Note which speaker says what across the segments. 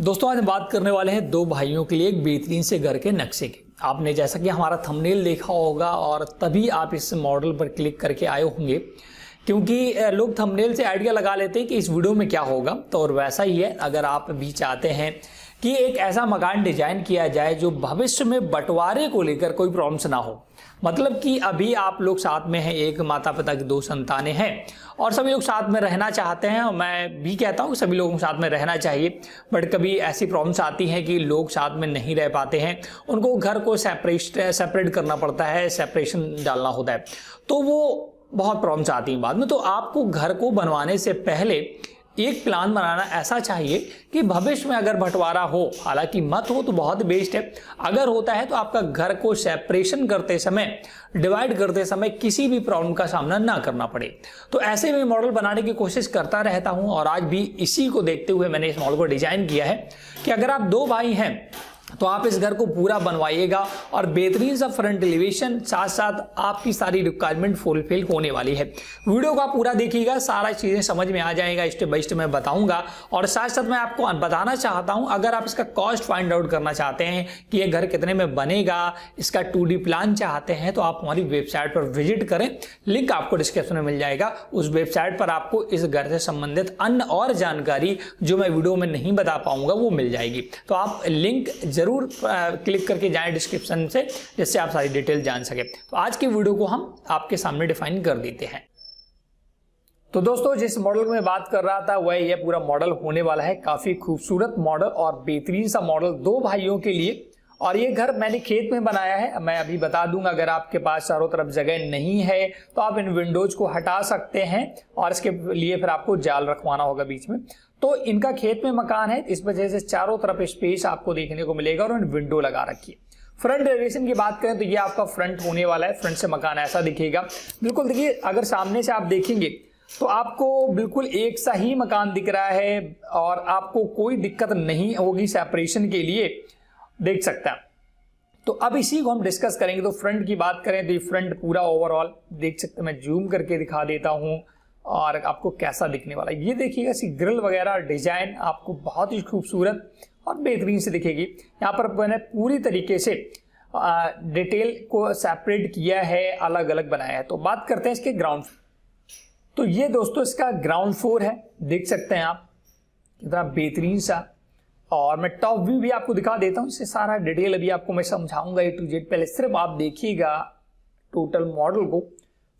Speaker 1: दोस्तों आज हम बात करने वाले हैं दो भाइयों के लिए एक बेहतरीन से घर के नक्शे की आपने जैसा कि हमारा थंबनेल देखा होगा और तभी आप इस मॉडल पर क्लिक करके आए होंगे क्योंकि लोग थंबनेल से आइडिया लगा लेते हैं कि इस वीडियो में क्या होगा तो और वैसा ही है अगर आप भी चाहते हैं कि एक ऐसा मकान डिजाइन किया जाए जो भविष्य में बंटवारे को लेकर कोई प्रॉब्लम्स ना हो मतलब कि अभी आप लोग साथ में हैं एक माता पिता की दो संतानें हैं और सभी लोग साथ में रहना चाहते हैं और मैं भी कहता हूँ सभी लोगों को साथ में रहना चाहिए बट कभी ऐसी प्रॉब्लम्स आती हैं कि लोग साथ में नहीं रह पाते हैं उनको घर को सेपरेट सेपरेट करना पड़ता है सेपरेशन डालना होता है तो वो बहुत प्रॉब्लम्स आती हैं बाद में तो आपको घर को बनवाने से पहले एक प्लान बनाना ऐसा चाहिए कि भविष्य में अगर बंटवारा हो हालांकि मत हो तो बहुत बेस्ट है अगर होता है तो आपका घर को सेपरेशन करते समय डिवाइड करते समय किसी भी प्रॉब्लम का सामना ना करना पड़े तो ऐसे में मॉडल बनाने की कोशिश करता रहता हूं और आज भी इसी को देखते हुए मैंने इस मॉडल को डिजाइन किया है कि अगर आप दो भाई हैं तो आप इस घर को पूरा बनवाइएगा और बेहतरीन सा फ्रंट एलिवेशन साथ साथ आपकी सारी रिक्वायरमेंट फुलफिल होने वाली है वीडियो का पूरा देखिएगा सारा चीज़ें समझ में आ जाएगा स्टेप बाई स्टेप मैं बताऊंगा और साथ साथ मैं आपको बताना चाहता हूं अगर आप इसका कॉस्ट फाइंड आउट करना चाहते हैं कि ये घर कितने में बनेगा इसका टू प्लान चाहते हैं तो आप हमारी वेबसाइट पर विजिट करें लिंक आपको डिस्क्रिप्शन में मिल जाएगा उस वेबसाइट पर आपको इस घर से संबंधित अन्य और जानकारी जो मैं वीडियो में नहीं बता पाऊंगा वो मिल जाएगी तो आप लिंक ज़रूर क्लिक करके जाएँ डिस्क्रिप्शन से जिससे आप सारी डिटेल जान सके तो आज की वीडियो को हम आपके सामने डिफाइन कर देते हैं तो दोस्तों जिस मॉडल में बात कर रहा था वह यह पूरा मॉडल होने वाला है काफ़ी खूबसूरत मॉडल और बेहतरीन सा मॉडल दो भाइयों के लिए और ये घर मैंने खेत में बनाया है मैं अभी बता दूंगा अगर आपके पास चारों तरफ जगह नहीं है तो आप इन विंडोज को हटा सकते हैं और इसके लिए फिर आपको जाल रखवाना होगा बीच में तो इनका खेत में मकान है इस वजह से चारों तरफ स्पेस आपको देखने को मिलेगा और विंडो लगा रखी है फ्रंट डायरेक्शन की बात करें तो ये आपका फ्रंट होने वाला है फ्रंट से मकान ऐसा दिखेगा बिल्कुल देखिए अगर सामने से आप देखेंगे तो आपको बिल्कुल एक सा ही मकान दिख रहा है और आपको कोई दिक्कत नहीं होगी सेपरेशन के लिए देख सकता है तो अब इसी को हम डिस्कस करेंगे तो फ्रंट की बात करें तो ये फ्रंट पूरा ओवरऑल देख सकते मैं जूम करके दिखा देता हूं और आपको कैसा दिखने वाला है ये देखिएगा इसकी ग्रिल वगैरह डिजाइन आपको बहुत ही खूबसूरत और बेहतरीन से दिखेगी यहाँ पर मैंने पूरी तरीके से डिटेल को सेपरेट किया है अलग अलग बनाया है तो बात करते हैं इसके ग्राउंड तो ये दोस्तों इसका ग्राउंड फ्लोर है देख सकते हैं आप कितना बेहतरीन सा और मैं टॉप व्यू भी आपको दिखा देता हूँ इससे सारा डिटेल अभी आपको मैं समझाऊंगा ए टू जेड पहले सिर्फ आप देखिएगा टोटल मॉडल को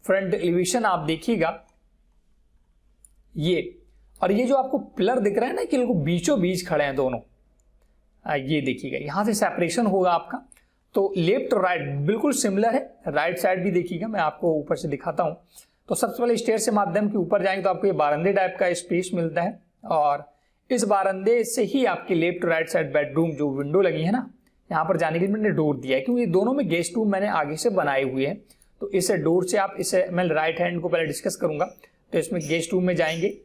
Speaker 1: फ्रंट एलिवेशन आप देखिएगा ये और ये जो आपको पिलर दिख रहा है ना कि बिल्कुल बीचों बीच खड़े हैं दोनों आ, ये देखिएगा यहाँ से सेपरेशन होगा आपका तो लेफ्ट और राइट बिल्कुल सिमिलर है राइट साइड भी देखिएगा मैं आपको ऊपर से दिखाता हूँ तो सबसे पहले स्टेयर से माध्यम के ऊपर जाएंगे तो आपको ये बारंदे टाइप का स्पेस मिलता है और इस बारंदे से ही आपके लेफ्ट राइट साइड बेडरूम जो विंडो लगी है ना यहाँ पर जाने के लिए मैंने डोर दिया है क्योंकि दोनों में गेस्ट रूम मैंने आगे से बनाए हुए हैं तो इसे डोर से आप इसे मैं राइट हैंड को पहले डिस्कस करूंगा तो इसमें गेस्ट रूम में जाएंगे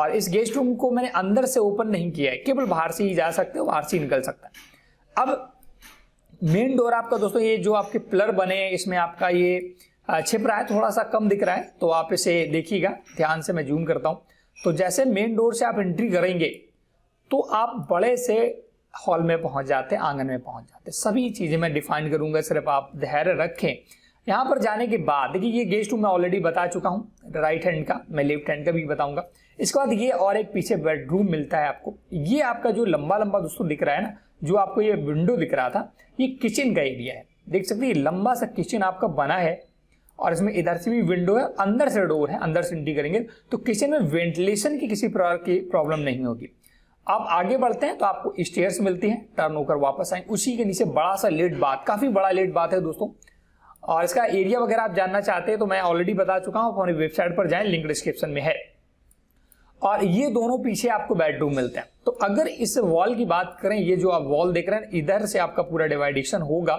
Speaker 1: और इस गेस्ट रूम को मैंने अंदर से ओपन नहीं किया है केवल बाहर से ही जा सकते हो बाहर से निकल सकता है अब मेन डोर आपका दोस्तों ये जो आपके प्लर बने हैं इसमें आपका ये छिप रहा है थोड़ा सा कम दिख रहा है तो आप इसे देखिएगा ध्यान से मैं जूम करता हूँ तो जैसे मेन डोर से आप एंट्री करेंगे तो आप बड़े से हॉल में पहुंच जाते आंगन में पहुंच जाते सभी चीज़ें मैं डिफाइन करूंगा सिर्फ आप धैर्य रखें यहाँ पर जाने के बाद देखिए ये गेस्ट रूम मैं ऑलरेडी बता चुका हूँ राइट हैंड का मैं लेफ्ट हैंड का भी बताऊंगा इसके बाद ये और एक पीछे बेडरूम मिलता है आपको ये आपका जो लंबा लंबा दोस्तों दिख रहा है ना जो आपको ये विंडो दिख रहा था ये किचन का एरिया है देख सकते हैं लंबा सा किचन आपका बना है और इसमें इधर से भी विंडो है अंदर से डोर है अंदर से एंट्री करेंगे तो किचन में वेंटिलेशन की किसी प्रकार की प्रॉब्लम नहीं होगी आप आगे बढ़ते हैं तो आपको स्टेयर्स मिलती हैं टर्न होकर वापस आए उसी के नीचे बड़ा सा लेट बात काफी बड़ा लेट बात है दोस्तों और इसका एरिया वगैरह आप जानना चाहते हैं तो मैं ऑलरेडी बता चुका हूँ हमारी वेबसाइट पर जाएं लिंक डिस्क्रिप्शन में है और ये दोनों पीछे आपको बेडरूम मिलते हैं तो अगर इस वॉल की बात करें ये जो आप वॉल देख रहे हैं इधर से आपका पूरा डिवाइडेशन होगा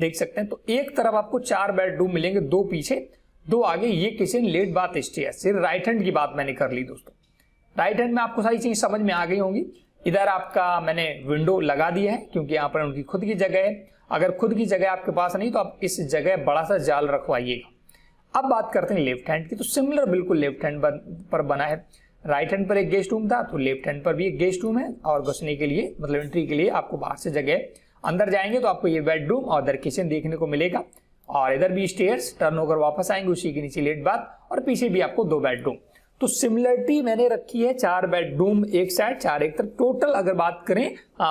Speaker 1: देख सकते हैं तो एक तरफ आपको चार बेडरूम मिलेंगे दो पीछे दो आगे ये किचन लेट बात स्टे है सिर्फ राइट हैंड की बात मैंने कर ली दोस्तों राइट हैंड में आपको सारी चीज समझ में आ गई होंगी इधर आपका मैंने विंडो लगा दिया है क्योंकि यहाँ पर उनकी खुद की जगह है अगर खुद की जगह आपके पास नहीं तो आप इस जगह बड़ा सा जाल रखवाइएगा अब बात करते हैं लेफ्ट हैंड की तो सिमिलर बिल्कुल लेफ्ट हैंड पर बना है राइट हैंड पर एक गेस्ट रूम था तो लेफ्ट हैंड पर भी एक गेस्ट रूम है और घुसने के लिए मतलब एंट्री के लिए आपको बाहर से जगह अंदर जाएंगे तो आपको ये बेडरूम और इधर किचन देखने को मिलेगा और इधर भी स्टेयर्स टर्न होकर वापस आएंगे उसी के नीचे लेट बात और पीछे भी आपको दो बेडरूम तो सिमिलरिटी मैंने रखी है चार बेडरूम एक साइड चार एक तरफ टोटल अगर बात करें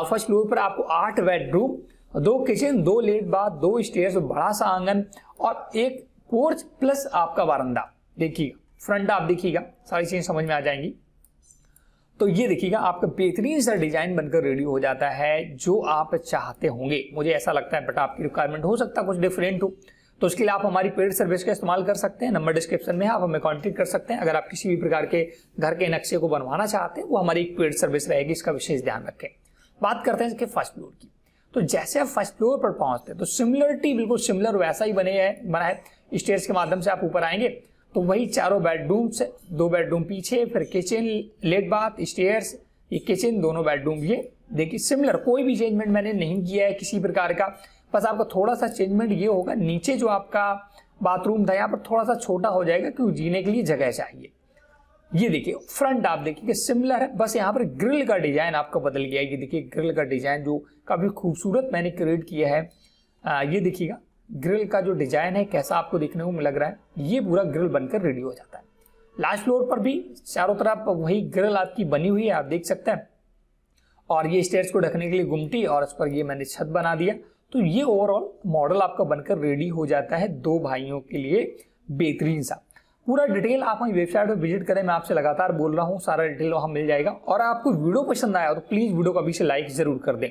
Speaker 1: फर्स्ट फ्लोर पर आपको आठ बेडरूम दो किचन दो लेट बाथ दो स्टेयर बड़ा सा आंगन और एक पोर्च प्लस आपका वारंदा देखिएगा फ्रंट आप देखिएगा सारी चीजें समझ में आ जाएंगी तो ये देखिएगा आपका बेहतरीन सा डिजाइन बनकर रेडी हो जाता है जो आप चाहते होंगे मुझे ऐसा लगता है बट आपकी रिक्वायरमेंट हो सकता है कुछ डिफरेंट हो तो उसके लिए आप हमारी पेड सर्विस का इस्तेमाल कर सकते हैं नंबर डिस्क्रिप्शन में आप हमें कॉन्टेक्ट कर सकते हैं अगर आप किसी भी प्रकार के घर के नक्शे को बनवाना चाहते हैं वो हमारी एक पेड सर्विस रहेगी इसका विशेष ध्यान रखें बात करते हैं इसके फर्स्ट फ्लोर की तो जैसे आप फर्स्ट फ्लोर पर पहुंचते हैं तो सिमिलरिटी बिल्कुल सिमिलर वैसा ही बने है बना है स्टेज के माध्यम से आप ऊपर आएंगे तो वही चारों बेडरूम से दो बेडरूम पीछे फिर किचन लेट बाथ स्टेयर्स ये किचन दोनों बेडरूम ये देखिए सिमिलर कोई भी चेंजमेंट मैंने नहीं किया है किसी प्रकार का बस आपका थोड़ा सा चेंजमेंट ये होगा नीचे जो आपका बाथरूम था यहाँ पर थोड़ा सा छोटा हो जाएगा क्योंकि जीने के लिए जगह चाहिए ये देखिए फ्रंट आप देखिए सिमिलर है बस यहाँ पर ग्रिल का डिजाइन आपका बदल गया है ये देखिए ग्रिल का डिजाइन जो काफी खूबसूरत मैंने क्रिएट किया है आ, ये देखिएगा ग्रिल का जो डिजाइन है कैसा आपको देखने को लग रहा है ये पूरा ग्रिल बनकर रेडी हो जाता है लास्ट फ्लोर पर भी चारों तरफ वही ग्रिल आपकी बनी हुई है आप देख सकते हैं और ये स्टेयर को ढकने के लिए गुमटी और उस पर ये मैंने छत बना दिया तो ये ओवरऑल मॉडल आपका बनकर रेडी हो जाता है दो भाइयों के लिए बेहतरीन सा पूरा डिटेल आप हमारी वेबसाइट पर विजिट करें मैं आपसे लगातार बोल रहा हूँ सारा डिटेल वहाँ मिल जाएगा और आपको वीडियो पसंद आया तो प्लीज़ वीडियो को अभी से लाइक ज़रूर कर दें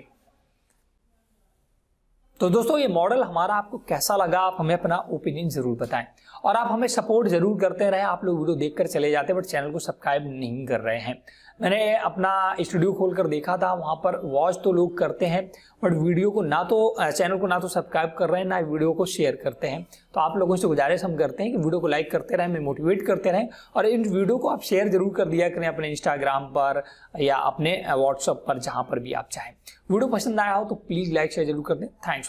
Speaker 1: तो दोस्तों ये मॉडल हमारा आपको कैसा लगा आप हमें अपना ओपिनियन जरूर बताएं और आप हमें सपोर्ट जरूर करते रहें आप लोग वीडियो देखकर चले जाते हैं बट चैनल को सब्सक्राइब नहीं कर रहे हैं मैंने अपना स्टूडियो खोलकर देखा था वहां पर वॉच तो लोग करते हैं बट वीडियो को ना तो चैनल को ना तो सब्सक्राइब कर रहे हैं ना वीडियो को शेयर करते हैं तो आप लोगों से गुजारिश हम करते हैं कि वीडियो को लाइक करते रहें हमें मोटिवेट करते रहें और इन वीडियो को आप शेयर जरूर कर दिया करें अपने इंस्टाग्राम पर या अपने व्हाट्सअप पर जहाँ पर भी आप चाहें वीडियो पसंद आया हो तो प्लीज़ लाइक शेयर जरूर कर दें थैंक्स